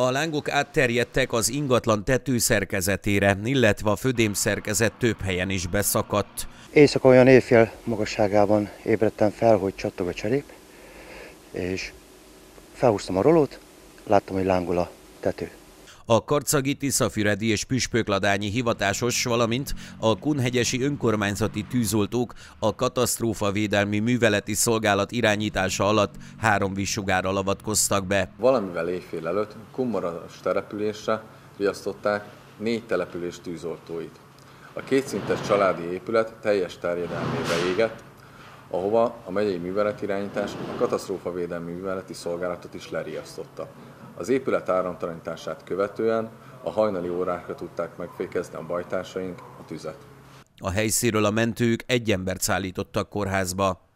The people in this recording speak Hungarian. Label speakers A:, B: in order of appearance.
A: A lángok átterjedtek az ingatlan tető szerkezetére, illetve a födém szerkezet több helyen is beszakadt.
B: Éjszaka olyan éjfél magasságában ébredtem fel, hogy csattog a cserép, és felhúztam a rolót, láttam, hogy lángol a tető
A: a Karcagiti Szafüredi és püspökladányi hivatásos, valamint a kunhegyesi önkormányzati tűzoltók a katasztrófa védelmi műveleti szolgálat irányítása alatt három vízsugárral avatkoztak be.
C: Valamivel éjfél előtt kummaras településre riasztották négy település tűzoltóit. A kétszintes családi épület teljes terjedelmébe égett, ahova a megyei irányítás a katasztrófavédelmi műveleti szolgálatot is leriasztotta. Az épület áramtalanítását követően a hajnali órákra tudták megfékezni a bajtársaink a tüzet.
A: A helyszínről a mentők egy embert szállítottak kórházba.